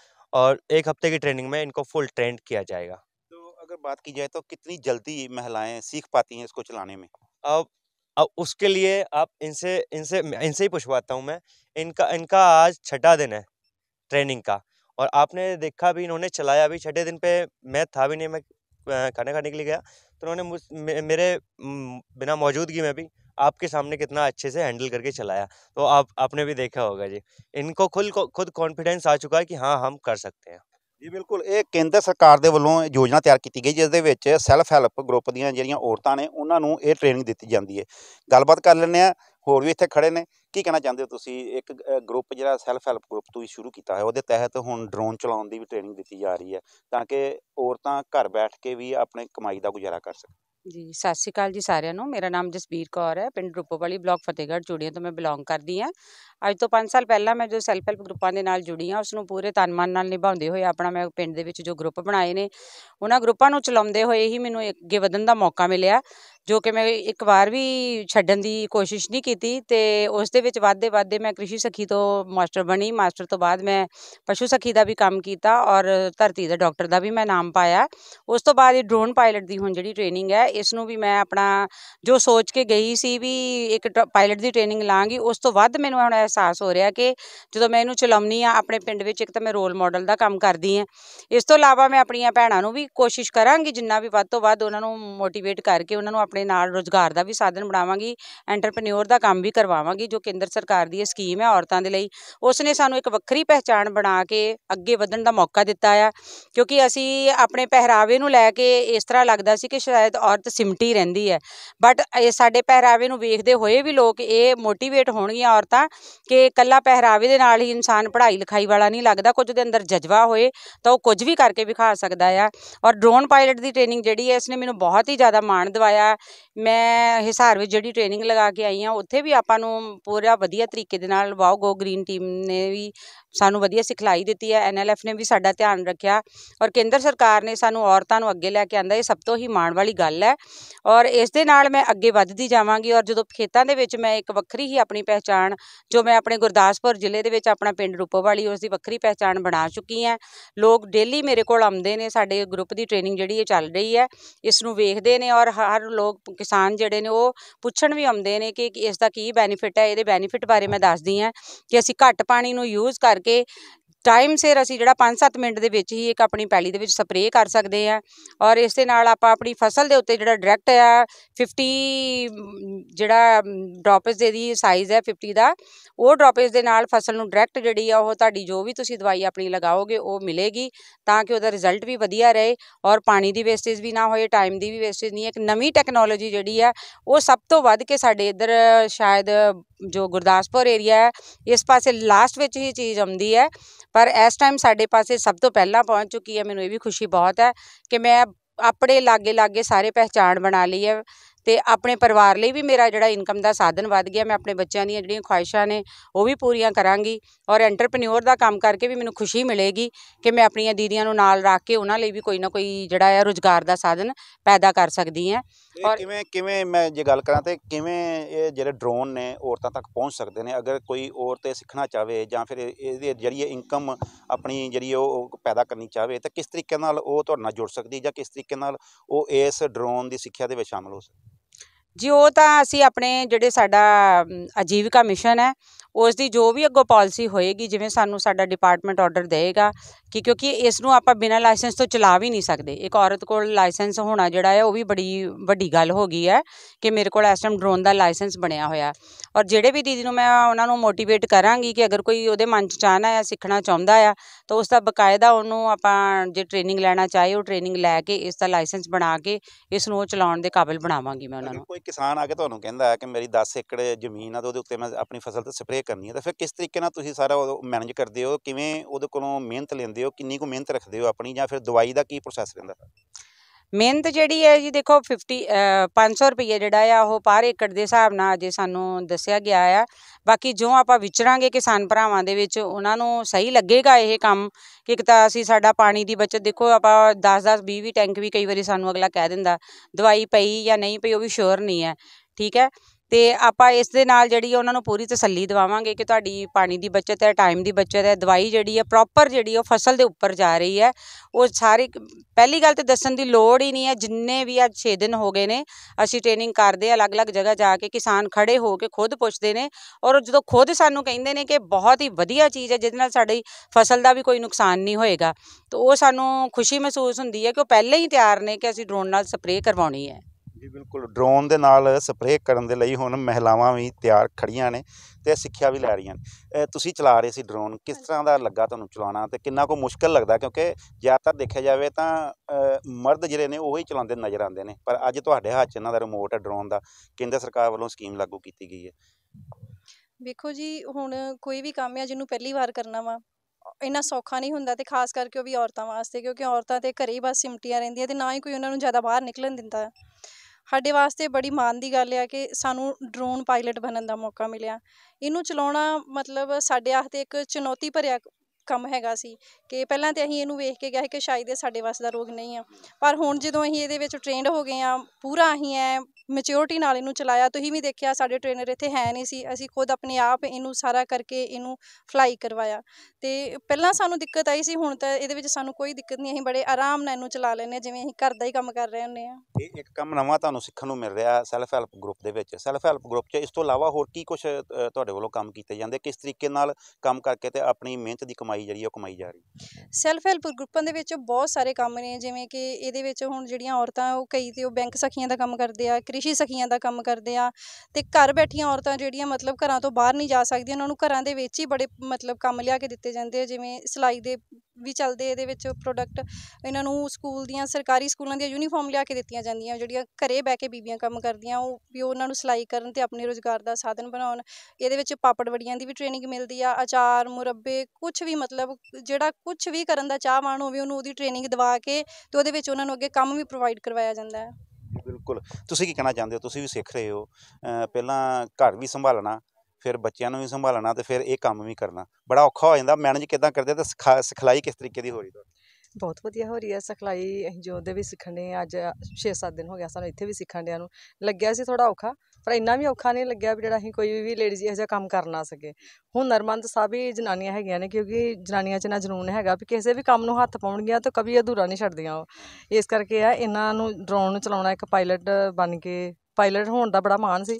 और एक हफ्ते की ट्रेनिंग में इनको फुल ट्रेंड किया जाएगा तो अगर बात की जाए तो कितनी जल्दी महिलाएं सीख पाती हैं इसको चलाने में अब अब उसके लिए आप इनसे इनसे इनसे ही पूछवाता हूँ मैं इनका इनका आज छठा दिन है ट्रेनिंग का और आपने देखा भी इन्होंने चलाया भी छठे दिन पे मैं था भी नहीं मैं खाना खाने के लिए गया तो उन्होंने मेरे बिना मौजूदगी में भी आपके सामने कितना अच्छे से हैंडल करके चलाया तो आप आपने भी देखा होगा जी इनको खुद खुद कॉन्फिडेंस आ ਚੁੱਕਾ ਕਿ ਹਾਂ ਹਮ ਕਰ ਸਕਤੇ ਹਾਂ ਜੀ ਬਿਲਕੁਲ ਇਹ ਕੇਂਦਰ ਸਰਕਾਰ ਦੇ ਵੱਲੋਂ ਯੋਜਨਾ ਤਿਆਰ ਕੀਤੀ ਗਈ ਜਿਸ ਦੇ ਵਿੱਚ ਸੈਲਫ ਹੈਲਪ ਗਰੁੱਪ ਦੀਆਂ ਜਿਹੜੀਆਂ ਔਰਤਾਂ ਨੇ ਉਹਨਾਂ ਨੂੰ ਇਹ ਟ੍ਰੇਨਿੰਗ ਦਿੱਤੀ ਜਾਂਦੀ ਹੈ ਗੱਲਬਾਤ ਕਰ ਲੈਂਦੇ ਆ ਹੋਰ ਵੀ ਇੱਥੇ ਖੜੇ ਨੇ ਕੀ ਕਹਿਣਾ ਚਾਹੁੰਦੇ ਹੋ ਤੁਸੀਂ ਇੱਕ ਗਰੁੱਪ ਜਿਹੜਾ ਸੈਲਫ ਹੈਲਪ ਗਰੁੱਪ ਤੁਸੀਂ ਸ਼ੁਰੂ ਕੀਤਾ ਹੈ ਉਹਦੇ ਤਹਿਤ ਹੁਣ ਡਰੋਨ ਚਲਾਉਣ ਦੀ ਵੀ ਟ੍ਰੇਨਿੰਗ ਦਿੱਤੀ ਜਾ ਰਹੀ ਹੈ ਤਾਂ ਕਿ ਔਰਤਾਂ ਘਰ ਬੈਠ ਕੇ ਵੀ ਆਪਣੇ ਕਮਾਈ ਦਾ ਗੁਜ਼ਾਰਾ ਕਰ ਸਕਣ ਜੀ ਸਤਿ ਸ਼੍ਰੀ ਅਕਾਲ ਜੀ ਸਾਰਿਆਂ ਨੂੰ ਮੇਰਾ ਨਾਮ ਜਸਬੀਰ ਕੌਰ ਹੈ ਪਿੰਡ ਰੂਪੋਵਾਲੀ ਬਲਾਕ ਫਤਿਹਗੜ੍ਹ ਜੁੜੀਆਂ ਤੋਂ ਮੈਂ ਬਿਲੋਂਗ ਕਰਦੀ ਹਾਂ ਅੱਜ ਤੋਂ 5 ਸਾਲ ਪਹਿਲਾਂ ਮੈਂ ਜੋ ਸੈਲਫ ਹੈਲਪ ਗਰੁੱਪਾਂ ਦੇ ਨਾਲ ਜੁੜੀ ਹਾਂ ਉਸ ਨੂੰ ਪੂਰੇ ਤਨਮਨ ਨਾਲ ਨਿਭਾਉਂਦੇ ਹੋਏ ਆਪਣਾ ਮੈਂ ਪਿੰਡ ਦੇ ਵਿੱਚ ਜੋ ਗਰੁੱਪ ਬਣਾਏ ਨੇ ਉਹਨਾਂ ਗਰੁੱਪਾਂ ਨੂੰ ਚਲਾਉਂਦੇ ਹੋਏ ਹੀ ਮੈਨੂੰ ਅੱਗੇ ਵਧਣ ਦਾ ਮੌਕਾ ਮਿਲਿਆ ਜੋ ਕਿ ਮੈਂ ਇੱਕ ਵਾਰ ਵੀ ਛੱਡਣ ਦੀ ਕੋਸ਼ਿਸ਼ ਨਹੀਂ ਕੀਤੀ ਤੇ ਉਸ ਦੇ ਵਿੱਚ ਵਾਧੇ ਵਾਧੇ ਮੈਂ ਕ੍ਰਿਸ਼ੀ ਸਖੀ ਤੋਂ ਮਾਸਟਰ ਬਣੀ ਮਾਸਟਰ ਤੋਂ ਬਾਅਦ ਮੈਂ ਪਸ਼ੂ ਸਖੀ ਦਾ ਵੀ ਕੰਮ ਕੀਤਾ ਔਰ ਧਰਤੀ ਦਾ ਡਾਕਟਰ ਦਾ ਵੀ ਮੈਂ ਨਾਮ ਪਾਇਆ ਉਸ ਤੋਂ ਬਾਅਦ ਇਹ ਡਰੋਨ ਪਾਇਲਟ ਦੀ ਹੁਣ ਜਿਹੜੀ ਟ੍ਰੇਨਿੰਗ ਹੈ ਇਸ ਨੂੰ ਵੀ ਮੈਂ ਆਪਣਾ ਜੋ ਸੋਚ ਕੇ ਗਈ ਸੀ ਵੀ ਇੱਕ ਪਾਇਲਟ ਦੀ ਟ੍ਰੇਨਿੰਗ ਲਾਂਗੀ ਉਸ ਤੋਂ ਵੱਧ ਮੈਨੂੰ ਹੁਣ ਅਹਿਸਾਸ ਹੋ ਰਿਹਾ ਕਿ ਜਦੋਂ ਮੈਂ ਇਹਨੂੰ ਚਲਾਉਣੀ ਆ ਆਪਣੇ ਪਿੰਡ ਵਿੱਚ ਇੱਕ ਤਾਂ ਮੈਂ ਰੋਲ ਮਾਡਲ ਦਾ ਕੰਮ ਕਰਦੀ ਆ ਇਸ ਤੋਂ ਇਲਾਵਾ ਮੈਂ ਆਪਣੀਆਂ ਭੈਣਾਂ ਨੂੰ ਵੀ ਕੋਸ਼ਿਸ਼ ਕਰਾਂਗੀ ਜਿੰਨਾ ਵੀ ਵੱਧ ਤੋਂ ਵੱਧ ਉਹਨਾਂ ਨੂੰ ਮੋਟੀਵੇਟ ਕਰਕੇ ਉਹਨਾਂ ਨੂੰ ਆਪਣੇ ਆਪਣੇ ਨਾਲ ਰੋਜ਼ਗਾਰ ਦਾ ਵੀ ਸਾਧਨ ਬਣਾਵਾਂਗੀ ਐਂਟਰਪ੍ਰੈਨਿਓਰ ਦਾ ਕੰਮ ਵੀ ਕਰਵਾਵਾਂਗੀ ਜੋ ਕੇਂਦਰ ਸਰਕਾਰ ਦੀ ਇਹ ਸਕੀਮ ਹੈ ਔਰਤਾਂ ਦੇ ਲਈ ਉਸ ਨੇ ਸਾਨੂੰ ਇੱਕ ਵੱਖਰੀ ਪਹਿਚਾਣ ਬਣਾ ਕੇ ਅੱਗੇ ਵਧਣ ਦਾ ਮੌਕਾ ਦਿੱਤਾ ਆ ਕਿਉਂਕਿ ਅਸੀਂ ਆਪਣੇ ਪਹਿਰਾਵੇ ਨੂੰ ਲੈ ਕੇ ਇਸ ਤਰ੍ਹਾਂ ਲੱਗਦਾ ਸੀ ਕਿ ਸ਼ਾਇਦ ਔਰਤ ਸਿਮਟੀ ਰਹਿੰਦੀ ਹੈ ਬਟ ਇਹ ਸਾਡੇ ਪਹਿਰਾਵੇ ਨੂੰ ਵੇਖਦੇ ਹੋਏ ਵੀ ਲੋਕ ਇਹ ਮੋਟੀਵੇਟ ਹੋਣਗੀਆਂ ਔਰਤਾਂ ਕਿ ਕੱਲਾ ਪਹਿਰਾਵੇ ਦੇ ਨਾਲ ਹੀ ਇਨਸਾਨ ਪੜ੍ਹਾਈ ਲਿਖਾਈ ਵਾਲਾ ਨਹੀਂ ਲੱਗਦਾ ਕੁਝ ਦੇ ਅੰਦਰ ਜਜ਼ਬਾ ਹੋਏ ਤਾਂ ਉਹ ਕੁਝ ਵੀ ਕਰਕੇ ਵਿਖਾ ਸਕਦਾ ਆ ਔਰ ਡਰੋਨ ਪਾਇਲਟ ਦੀ ਟ੍ਰੇਨਿੰਗ ਜਿਹੜੀ ਹੈ ਇਸ ਨੇ ਮੈਨੂੰ ਬਹੁਤ ਹੀ ਜ਼ਿਆਦਾ ਮਾਣ ਦਿਵਾਇਆ ਮੈਂ ਹਿਸਾਰ ਵਿੱਚ ਜਿਹੜੀ ਟ੍ਰੇਨਿੰਗ ਲਗਾ ਕੇ ਆਈ ਹਾਂ ਉੱਥੇ ਵੀ ਆਪਾਂ ਨੂੰ ਪੂਰਾ ਵਧੀਆ ਤਰੀਕੇ ਦੇ ਨਾਲ ਵਾਓ ਗੋ ਗ੍ਰੀਨ ਟੀਮ ਨੇ ਵੀ ਸਾਨੂੰ ਵਧੀਆ ਸਿਖਲਾਈ ਦਿੱਤੀ ਹੈ ਐਨਐਲਐਫ ਨੇ ਵੀ ਸਾਡਾ ਧਿਆਨ ਰੱਖਿਆ ਔਰ ਕੇਂਦਰ ਸਰਕਾਰ ਨੇ ਸਾਨੂੰ ਔਰਤਾਂ ਨੂੰ ਅੱਗੇ ਲੈ ਕੇ ਆਂਦਾ ਇਹ ਸਭ ਤੋਂ ਹੀ ਮਾਣ ਵਾਲੀ ਗੱਲ ਹੈ ਔਰ ਇਸ ਦੇ ਨਾਲ ਮੈਂ ਅੱਗੇ ਵੱਧਦੀ ਜਾਵਾਂਗੀ ਔਰ ਜਦੋਂ ਖੇਤਾਂ ਦੇ ਵਿੱਚ ਮੈਂ ਇੱਕ ਵੱਖਰੀ ਹੀ ਆਪਣੀ ਪਹਿਚਾਣ ਜੋ ਮੈਂ ਆਪਣੇ ਗੁਰਦਾਸਪੁਰ ਜ਼ਿਲ੍ਹੇ ਦੇ ਵਿੱਚ ਆਪਣਾ ਪਿੰਡ ਰੂਪੋਵਾਲੀ ਉਸ ਦੀ ਵੱਖਰੀ ਪਹਿਚਾਣ ਬਣਾ ਚੁੱਕੀ ਹਾਂ ਲੋਕ ਡੇਲੀ ਮੇਰੇ ਕੋਲ ਆਉਂਦੇ ਨੇ ਸਾਡੇ ਗਰੁੱਪ ਦੀ ਟ੍ਰੇਨਿੰਗ ਜਿਹੜੀ ਇਹ ਚੱਲ ਰਹੀ ਹੈ ਇਸ ਨੂੰ ਵੇਖਦੇ ਨੇ ਔਰ ਹਰ ਲੋਕ ਲੋਕ ਕਿਸਾਨ ਜਿਹੜੇ ਨੇ ਉਹ ਪੁੱਛਣ ਵੀ ਆਉਂਦੇ ਨੇ ਕਿ ਇਸ ਦਾ ਕੀ ਬੈਨੀਫਿਟ ਹੈ ਇਹਦੇ ਬੈਨੀਫਿਟ ਬਾਰੇ ਮੈਂ ਦੱਸਦੀ ਹਾਂ ਕਿ ਅਸੀਂ ਘੱਟ ਪਾਣੀ ਨੂੰ ਯੂਜ਼ ਕਰਕੇ ਟਾਈਮ ਸਿਰ ਅਸੀਂ ਜਿਹੜਾ 5-7 ਮਿੰਟ ਦੇ ਵਿੱਚ ਹੀ ਇੱਕ ਆਪਣੀ ਪੈਲੀ ਦੇ ਵਿੱਚ ਸਪਰੇਅ ਕਰ ਸਕਦੇ ਆ ਔਰ ਇਸ ਦੇ ਨਾਲ ਆਪਾਂ ਆਪਣੀ ਫਸਲ ਦੇ ਉੱਤੇ ਜਿਹੜਾ ਡਾਇਰੈਕਟ ਆ 50 ਜਿਹੜਾ ਡ੍ਰੌਪਸ ਦੇ ਦੀ ਸਾਈਜ਼ ਹੈ 50 ਦਾ ਉਹ ਡ੍ਰੌਪਸ ਦੇ ਨਾਲ ਫਸਲ ਨੂੰ ਡਾਇਰੈਕਟ ਜਿਹੜੀ ਆ ਉਹ ਤੁਹਾਡੀ ਜੋ ਵੀ ਤੁਸੀਂ ਦਵਾਈ ਆਪਣੀ ਲਗਾਓਗੇ ਉਹ ਮਿਲੇਗੀ ਤਾਂ ਕਿ ਉਹਦਾ ਰਿਜ਼ਲਟ ਵੀ ਵਧੀਆ ਰਹੇ ਔਰ ਪਾਣੀ ਦੀ ਵੇਸਟੇਜ ਵੀ ਨਾ ਹੋਏ ਟਾਈਮ ਦੀ ਵੀ ਵੇਸਟੇਜ ਨਹੀਂ ਇੱਕ ਨਵੀਂ ਟੈਕਨੋਲੋਜੀ ਜਿਹੜੀ ਆ ਉਹ ਸਭ ਤੋਂ ਵੱਧ ਕੇ ਸਾਡੇ ਇੱਧਰ ਸ਼ਾਇਦ ਜੋ ਗੁਰਦਾਸਪੁਰ ਏਰੀਆ ਹੈ ਇਸ ਪਾਸੇ ਲਾਸਟ ਵਿੱਚ ਹੀ ਚੀਜ਼ ਆਉਂਦੀ ਹੈ ਪਰ ਇਸ ਟਾਈਮ ਸਾਡੇ ਪਾਸੇ ਸਭ ਤੋਂ ਪਹਿਲਾਂ ਪਹੁੰਚ ਚੁੱਕੀ ਹੈ ਮੈਨੂੰ ਇਹ ਵੀ ਖੁਸ਼ੀ ਬਹੁਤ ਹੈ ਕਿ ਮੈਂ ਆਪਣੇ ਲਾਗੇ ਲਾਗੇ ਸਾਰੇ ਪਹਿਚਾਣ ਬਣਾ ਲਈ ਹੈ ਤੇ ਆਪਣੇ ਪਰਿਵਾਰ ਲਈ ਵੀ ਮੇਰਾ ਜਿਹੜਾ ਇਨਕਮ ਦਾ ਸਾਧਨ ਵੱਧ ਗਿਆ ਮੈਂ ਆਪਣੇ ਬੱਚਿਆਂ ਦੀਆਂ ਜਿਹੜੀਆਂ ਖੁਆਇਸ਼ਾਂ ਨੇ ਉਹ ਵੀ ਪੂਰੀਆਂ ਕਰਾਂਗੀ ਔਰ ਐਂਟਰਪ੍ਰੀਨਿਓਰ ਦਾ ਕੰਮ ਕਰਕੇ ਵੀ ਮੈਨੂੰ ਖੁਸ਼ੀ ਮਿਲੇਗੀ ਕਿ ਮੈਂ ਆਪਣੀਆਂ ਦੀਦੀਆਂ ਨੂੰ ਨਾਲ ਰੱਖ ਕੇ ਉਹਨਾਂ ਲਈ ਵੀ ਕੋਈ ਨਾ ਕੋਈ ਜਿਹੜਾ ਹੈ ਰੋਜ਼ਗਾਰ ਦਾ ਸਾਧਨ ਪੈਦਾ ਕਰ ਸਕਦੀ ਹਾਂ ਔਰ ਕਿਵੇਂ ਕਿਵੇਂ ਮੈਂ ਜੇ ਗੱਲ ਕਰਾਂ ਤੇ ਕਿਵੇਂ ਇਹ ਜਿਹੜੇ ਡਰੋਨ ਨੇ ਔਰਤਾਂ ਤੱਕ ਪਹੁੰਚ ਸਕਦੇ ਨੇ ਅਗਰ ਕੋਈ ਔਰਤ ਇਹ ਸਿੱਖਣਾ ਚਾਹਵੇ ਜਾਂ ਫਿਰ ਇਹਦੇ ਜਰੀਏ ਇਨਕਮ ਆਪਣੀ ਜਿਹੜੀ ਉਹ ਪੈਦਾ ਕਰਨੀ ਚਾਹਵੇ ਤਾਂ ਕਿਸ ਤਰੀਕੇ ਨਾਲ ਉਹ ਤੁਹਾਡੇ ਨਾਲ ਜੁੜ ਸਕਦੀ ਜਾਂ ਕਿਸ ਤਰੀਕੇ ਨਾਲ ਉਹ ਇਸ ਡਰੋਨ ਦੀ ਸਿੱਖਿਆ ਦੇ ਵਿੱਚ ਸ਼ਾਮਲ ਹੋ ਸਕਦੀ ਜੀ ਉਹ ਤਾਂ ਅਸੀਂ ਆਪਣੇ ਜਿਹੜੇ ਸਾਡਾ ਆਜੀਵਿਕਾ ਮਿਸ਼ਨ ਹੈ ਉਸ ਦੀ ਜੋ ਵੀ ਅੱਗੋਂ ਪਾਲਿਸੀ ਹੋਏਗੀ ਜਿਵੇਂ ਸਾਨੂੰ ਸਾਡਾ ਡਿਪਾਰਟਮੈਂਟ ਆਰਡਰ ਦੇਵੇਗਾ ਕਿ ਕਿਉਂਕਿ ਇਸ ਨੂੰ ਆਪਾਂ ਬਿਨਾਂ ਲਾਇਸੈਂਸ ਤੋਂ ਚਲਾ ਵੀ ਨਹੀਂ ਸਕਦੇ ਇੱਕ ਔਰਤ ਕੋਲ ਲਾਇਸੈਂਸ ਹੋਣਾ ਜਿਹੜਾ ਹੈ ਉਹ ਵੀ ਬੜੀ ਵੱਡੀ ਗੱਲ ਹੋ ਗਈ ਹੈ ਕਿ ਮੇਰੇ ਕੋਲ ਇਸ ਟਾਈਮ ਡਰੋਨ ਦਾ ਲਾਇਸੈਂਸ ਬਣਿਆ ਹੋਇਆ ਔਰ ਜਿਹੜੇ ਵੀ ਦੀਦੀ ਨੂੰ ਮੈਂ ਉਹਨਾਂ ਨੂੰ ਮੋਟੀਵੇਟ ਕਰਾਂਗੀ ਕਿ ਅਗਰ ਕੋਈ ਉਹਦੇ ਮਨ 'ਚ ਚਾਹਨਾ ਹੈ ਸਿੱਖਣਾ ਚਾਹੁੰਦਾ ਆ ਤਾਂ ਉਸ ਦਾ ਬਕਾਇਦਾ ਉਹਨੂੰ ਆਪਾਂ ਜੇ ਟ੍ਰੇਨਿੰਗ ਲੈਣਾ ਚਾਹੇ ਉਹ ਟ੍ਰੇਨਿੰਗ ਲੈ ਕੇ ਇਸ ਦਾ ਲਾਇਸੈਂਸ ਬਣਾ ਕੇ ਇਸ ਨੂੰ ਚਲਾਉਣ ਦੇ ਕਾਬਿਲ ਬਣਾਵਾਂਗੀ ਮੈਂ ਉਹਨਾਂ ਨੂੰ ਕਿਸਾਨ ਆ ਕੇ ਤੁਹਾਨੂੰ ਕਹਿੰਦਾ ਕਿ ਮੇਰੀ 10 ਏਕੜ ਜ਼ਮੀਨ ਆ ਤੇ ਉਹਦੇ ਉੱਤੇ ਮੈਂ ਆਪਣੀ ਫਸਲ ਤੇ ਸਪਰੇਅ ਕਰਨੀ ਹੈ ਤਾਂ ਫਿਰ ਕਿਸ ਤਰੀਕੇ ਨਾਲ ਤੁਸੀਂ ਸਾਰਾ ਉਹ ਮੈਨੇਜ ਕਰਦੇ ਹੋ ਕਿਵੇਂ ਉਹਦੇ ਕੋਲੋਂ ਮਿਹਨਤ ਲੈਂਦੇ ਹੋ ਕਿੰਨੀ ਕੁ ਮਿਹਨਤ ਰੱਖਦੇ ਹੋ ਆਪਣੀ ਜਾਂ ਫਿਰ ਦਵਾਈ ਦਾ ਕੀ ਪ੍ਰੋਸੈਸ ਰਹਿੰਦਾ ਮਿਹਨਤ ਜਿਹੜੀ ਹੈ ਜੀ ਦੇਖੋ 50 500 ਰੁਪਏ ਜਿਹੜਾ ਆ ਉਹ ਪਰ ਏਕੜ ਦੇ ਹਿਸਾਬ ਨਾਲ ਅਜੇ ਸਾਨੂੰ ਦੱਸਿਆ ਗਿਆ ਆ ਬਾਕੀ ਜੋ ਆਪਾਂ ਵਿਚਰਾਂਗੇ ਕਿਸਾਨ ਭਰਾਵਾਂ ਦੇ ਵਿੱਚ ਉਹਨਾਂ ਨੂੰ ਸਹੀ ਲੱਗੇਗਾ ਇਹ ਕੰਮ ਕਿ ਇੱਕ ਤਾਂ ਅਸੀਂ ਸਾਡਾ ਪਾਣੀ ਦੀ ਬਚਤ ਦੇਖੋ ਆਪਾਂ 10-10 20-20 ਟੈਂਕ ਵੀ ਕਈ ਵਾਰੀ ਸਾਨੂੰ ਅਗਲਾ ਕਹਿ ਦਿੰਦਾ ਦਵਾਈ ਪਈ ਜਾਂ ਨਹੀਂ ਪਈ ਉਹ ਵੀ ਸ਼ੋਰ ਨਹੀਂ ਹੈ ਠੀਕ ਹੈ ਤੇ ਆਪਾਂ ਇਸ ਦੇ ਨਾਲ ਜਿਹੜੀ ਉਹਨਾਂ ਨੂੰ ਪੂਰੀ ਤਸੱਲੀ ਦਿਵਾਵਾਂਗੇ ਕਿ ਤੁਹਾਡੀ ਪਾਣੀ ਦੀ ਬਚਤ ਹੈ ਟਾਈਮ ਦੀ ਬਚਤ ਹੈ ਦਵਾਈ ਜਿਹੜੀ ਹੈ ਪ੍ਰੋਪਰ ਜਿਹੜੀ ਉਹ ਫਸਲ ਦੇ ਉੱਪਰ ਜਾ ਰਹੀ ਹੈ ਉਹ ਸਾਰੇ ਪਹਿਲੀ ਗੱਲ ਤੇ ਦੱਸਣ ਦੀ ਲੋੜ ਹੀ ਨਹੀਂ ਹੈ ਜਿੰਨੇ ਵੀ ਅੱਜ 6 ਦਿਨ ਹੋ ਗਏ ਨੇ ਅਸੀਂ ਟ੍ਰੇਨਿੰਗ ਕਰਦੇ ਆ ਅਲੱਗ-ਅਲੱਗ ਜਗ੍ਹਾ ਜਾ ਕੇ ਕਿਸਾਨ ਖੜੇ ਹੋ ਕੇ ਖੁਦ ਪੁੱਛਦੇ ਨੇ ਔਰ ਜਦੋਂ ਖੁਦ ਸਾਨੂੰ ਕਹਿੰਦੇ ਨੇ ਕਿ ਬਹੁਤ ਹੀ ਵਧੀਆ ਚੀਜ਼ ਹੈ ਜਿਹਦੇ ਨਾਲ ਸਾਡੀ ਫਸਲ ਦਾ ਵੀ ਕੋਈ ਨੁਕਸਾਨ ਨਹੀਂ ਹੋਏਗਾ ਤਾਂ ਉਹ ਸਾਨੂੰ ਖੁਸ਼ੀ ਮਹਿਸੂਸ ਹੁੰਦੀ ਹੈ ਕਿ ਉਹ ਪਹਿਲਾਂ ਹੀ ਤਿਆਰ ਨੇ ਕਿ ਅਸੀਂ ਡਰੋਨ ਨਾਲ ਸਪਰੇਅ ਕਰਵਾਉਣੀ ਹੈ ਜੀ ਬਿਲਕੁਲ ਡਰੋਨ ਦੇ ਨਾਲ ਸਪਰੇਅ ਕਰਨ ਦੇ ਲਈ ਹੁਣ ਮਹਿਲਾਵਾਂ ਵੀ ਤਿਆਰ ਖੜੀਆਂ ਨੇ ਤੇ ਸਿੱਖਿਆ ਵੀ ਲੈ ਰਹੀਆਂ ਨੇ ਤੁਸੀਂ ਚਲਾ ਰਹੇ ਸੀ ਡਰੋਨ ਕਿਸ ਤਰ੍ਹਾਂ ਦਾ ਲੱਗਾ ਤੁਹਾਨੂੰ ਚਲਾਉਣਾ ਤੇ ਕਿੰਨਾ ਕੋ ਮੁਸ਼ਕਲ ਲੱਗਦਾ ਕਿਉਂਕਿ ਜ਼ਿਆਦਾਤਰ ਦੇਖਿਆ ਜਾਵੇ ਤਾਂ ਮਰਦ ਜਿਹੜੇ ਨੇ ਉਹ ਹੀ ਚਲਾਉਂਦੇ ਨਜ਼ਰ ਆਉਂਦੇ ਨੇ ਪਰ ਅੱਜ ਤੁਹਾਡੇ ਹੱਥ 'ਚ ਇਹਨਾਂ ਦਾ ਰਿਮੋਟ ਹੈ ਡਰੋਨ ਦਾ ਕੇਂਦਰ ਸਰਕਾਰ ਵੱਲੋਂ ਸਕੀਮ ਲਾਗੂ ਕੀਤੀ ਗਈ ਹੈ ਵੇਖੋ ਜੀ ਹੁਣ ਕੋਈ ਵੀ ਕੰਮ ਹੈ ਜਿਹਨੂੰ ਪਹਿਲੀ ਵਾਰ ਕਰਨਾ ਵਾ ਇਨਾ ਸੌਖਾ ਨਹੀਂ ਹੁੰਦਾ ਤੇ ਖਾਸ ਕਰਕੇ ਉਹ ਵੀ ਔਰਤਾਂ ਵਾਸਤੇ ਕਿਉਂਕਿ ਔਰਤਾਂ ਤੇ ਘਰੇ ਹੀ ਬਸ ਸਿਮਟੀਆਂ ਰਹਿੰਦੀਆਂ ਤੇ ਨਾ ਹੀ ਕੋਈ ਉਹਨਾਂ ਨੂੰ ਜ਼ਿਆਦਾ ਬਾਹਰ ਨਿਕਲਣ ਦਿੰਦਾ ਸਾਡੇ ਵਾਸਤੇ ਬੜੀ ਮਾਣ ਦੀ ਗੱਲ ਆ ਕਿ ਸਾਨੂੰ ਡਰੋਨ ਪਾਇਲਟ ਬਣਨ ਦਾ ਮੌਕਾ ਮਿਲਿਆ ਇਹਨੂੰ ਚਲਾਉਣਾ ਮਤਲਬ ਸਾਡੇ ਤੇ ਇੱਕ ਚੁਣੌਤੀ ਭਰਿਆ ਕੰਮ ਹੈਗਾ ਸੀ ਕਿ ਪਹਿਲਾਂ ਤੇ ਅਸੀਂ ਇਹਨੂੰ ਵੇਖ ਕੇ ਗਏ ਕਿ ਸ਼ਾਇਦ ਇਹ ਸਾਡੇ ਵਾਸਤੇ ਦਾ ਰੋਗ ਨਹੀਂ ਆ ਪਰ ਹੁਣ ਜਦੋਂ ਅਸੀਂ ਇਹਦੇ ਵਿੱਚ ਟ੍ਰੇਨਡ ਹੋ ਗਏ ਆ ਪੂਰਾ ਅਸੀਂ ਐ ਮੈਚਿਓਰਿਟੀ ਨਾਲ ਇਹਨੂੰ ਚਲਾਇਆ ਤੁਸੀਂ ਵੀ ਦੇਖਿਆ ਸਾਡੇ ਟ੍ਰੇਨਰ ਇੱਥੇ ਹੈ ਨਹੀਂ ਸੀ ਅਸੀਂ ਖੁਦ ਆਪਣੇ ਆਪ ਇਹਨੂੰ ਸਾਰਾ ਕਰਕੇ ਇਹਨੂੰ ਫਲਾਈ ਕਰਵਾਇਆ ਤੇ ਪਹਿਲਾਂ ਸਾਨੂੰ ਦਿੱਕਤ ਆਈ ਸੀ ਹੁਣ ਤਾਂ ਇਹਦੇ ਵਿੱਚ ਸਾਨੂੰ ਕੋਈ ਦਿੱਕਤ ਨਹੀਂ ਅਸੀਂ ਬੜੇ ਆਰਾਮ ਨਾਲ ਇਹਨੂੰ ਚਲਾ ਲੈਨੇ ਜਿਵੇਂ ਅਸੀਂ ਘਰ ਦਾ ਹੀ ਕੰਮ ਕਰ ਰਹੇ ਹੁੰਨੇ ਆ ਇਹ ਇੱਕ ਕੰਮ ਨਵਾਂ ਤੁਹਾਨੂੰ ਸਿੱਖਣ ਨੂੰ ਮਿਲ ਰਿਹਾ ਸੈਲਫ ਹੈਲਪ ਗਰੁੱਪ ਦੇ ਵਿੱਚ ਸੈਲਫ ਹੈਲਪ ਗਰੁੱਪ 'ਚ ਇਸ ਤੋਂ ਇਲਾਵਾ ਹੋਰ ਕੀ ਕੁਝ ਤੁਹਾਡੇ ਵੱਲੋਂ ਕੰਮ ਕੀਤੇ ਜਾਂਦੇ ਕਿਸ ਤਰੀਕੇ ਨਾਲ ਕੰਮ ਕਰਕੇ ਤੇ ਆਪਣੀ ਮਿਹਨਤ ਦੀ ਕਮਾਈ ਜਿਹੜੀ ਉਹ ਕਮਾਈ ਜਾ ਰਹੀ ਸੈਲਫ ਹੈਲਪ ਗਰੁੱਪਾਂ ਦੇ ਵਿੱਚ ਬਹੁਤ ਸਾਰੇ ਕੰਮ ਨੇ ਜਿਵੇਂ ਕਿ ਇਹਦੇ ਵਿੱਚ ਹੁਣ ਜਿਹੜੀਆਂ ਔਰਤਾਂ ਉਹ ਕਈ ਤੇ ਉਹ ਬੈਂਕ ਸਖੀਆਂ ਦਾ ਕੰਮ ਕਰਦੇ ਆ ਰਿਸ਼ੀ ਸਖੀਆਂ ਦਾ ਕੰਮ ਕਰਦੇ ਆ ਤੇ ਘਰ ਬੈਠੀਆਂ ਔਰਤਾਂ ਜਿਹੜੀਆਂ ਮਤਲਬ ਘਰਾਂ ਤੋਂ ਬਾਹਰ ਨਹੀਂ ਜਾ ਸਕਦੀਆਂ ਉਹਨਾਂ ਨੂੰ ਘਰਾਂ ਦੇ ਵਿੱਚ ਹੀ ਬੜੇ ਮਤਲਬ ਕੰਮ ਲਿਆ ਕੇ ਦਿੱਤੇ ਜਾਂਦੇ ਆ ਜਿਵੇਂ ਸਿਲਾਈ ਦੇ ਵੀ ਚੱਲਦੇ ਇਹਦੇ ਵਿੱਚ ਪ੍ਰੋਡਕਟ ਇਹਨਾਂ ਨੂੰ ਸਕੂਲ ਦੀਆਂ ਸਰਕਾਰੀ ਸਕੂਲਾਂ ਦੀਆਂ ਯੂਨੀਫਾਰਮ ਲਿਆ ਕੇ ਦਿੱਤੀਆਂ ਜਾਂਦੀਆਂ ਜਿਹੜੀਆਂ ਘਰੇ ਬਹਿ ਕੇ ਬੀਬੀਆਂ ਕੰਮ ਕਰਦੀਆਂ ਉਹ ਵੀ ਉਹਨਾਂ ਨੂੰ ਸਿਲਾਈ ਕਰਨ ਤੇ ਆਪਣੇ ਰੋਜ਼ਗਾਰ ਦਾ ਸਾਧਨ ਬਣਾਉਣ ਇਹਦੇ ਵਿੱਚ ਪਾਪੜ ਵੜੀਆਂ ਦੀ ਵੀ ਟ੍ਰੇਨਿੰਗ ਮਿਲਦੀ ਆ ਅਚਾਰ ਮੁਰੱਬੇ ਕੁਝ ਵੀ ਮਤਲਬ ਜਿਹੜਾ ਕੁਝ ਵੀ ਕਰਨ ਦਾ ਚਾਹਵਾਨ ਹੋਵੇ ਉਹਨੂੰ ਉਹਦੀ ਟ੍ਰੇਨਿੰਗ ਦਿਵਾ ਕੇ ਤੇ ਉਹਦੇ ਵਿੱਚ ਉਹਨਾਂ ਨੂੰ ਅੱਗੇ ਕੰਮ ਵੀ ਪ੍ਰੋਵਾਈਡ ਕਰਵਾਇਆ ਜਾਂਦਾ ਹੈ ਬਿਲਕੁਲ ਤੁਸੀਂ ਕੀ ਕਹਿਣਾ ਚਾਹੁੰਦੇ ਹੋ ਤੁਸੀਂ ਵੀ ਸਿੱਖ ਰਹੇ ਹੋ ਪਹਿਲਾਂ ਘਰ ਵੀ ਸੰਭਾਲਣਾ ਫਿਰ ਬੱਚਿਆਂ ਨੂੰ ਵੀ ਸੰਭਾਲਣਾ ਤੇ ਫਿਰ ਇਹ ਕੰਮ ਵੀ ਕਰਨਾ ਬੜਾ ਔਖਾ ਹੋ ਜਾਂਦਾ ਮੈਨੇਜ ਕਿਦਾਂ ਕਰਦੇ ਤੇ ਸਿਖਲਾਈ ਕਿਸ ਤਰੀਕੇ ਦੀ ਹੋ ਰਹੀ ਤੁਹਾਡੀ ਬਹੁਤ ਵਧੀਆ ਹੋ ਰਹੀ ਹੈ ਸਿਖਲਾਈ ਅਸੀਂ ਜੋ ਉਹਦੇ ਵੀ ਸਿੱਖਣੇ ਅੱਜ 6-7 ਦਿਨ ਹੋ ਗਿਆ ਸਾਨੂੰ ਇੱਥੇ ਵੀ ਸਿੱਖਣ ਡਿਆਂ ਨੂੰ ਲੱਗਿਆ ਸੀ ਥੋੜਾ ਔਖਾ ਪਰ ਇੰਨਾ ਵੀ ਔਖਾ ਨਹੀਂ ਲੱਗਿਆ ਵੀ ਜਿਹੜਾ ਅਸੀਂ ਕੋਈ ਵੀ ਲੇਡੀਜ਼ ਇਹੋ ਜਿਹਾ ਕੰਮ ਕਰ ਨਾ ਸਕੇ ਨਰਮੰਦ ਸਾਹਿਬ ਹੀ ਜਨਾਨੀਆਂ ਹੈਗੀਆਂ ਨੇ ਕਿਉਂਕਿ ਜਨਾਨੀਆਂ 'ਚ ਨਾ ਜਨੂਨ ਹੈਗਾ ਵੀ ਕਿਸੇ ਵੀ ਕੰਮ ਨੂੰ ਹੱਥ ਪਾਉਣਗੀਆਂ ਤਾਂ ਕਦੀ ਅਧੂਰਾ ਨਹੀਂ ਛੱਡਦੀਆਂ ਉਹ ਇਸ ਕਰਕੇ ਆ ਇਹਨਾਂ ਨੂੰ ਡਰੋਨ ਚਲਾਉਣਾ ਇੱਕ ਪਾਇਲਟ ਬਣ ਕੇ ਪਾਇਲਟ ਹੋਣ ਦਾ ਬੜਾ ਮਾਣ ਸੀ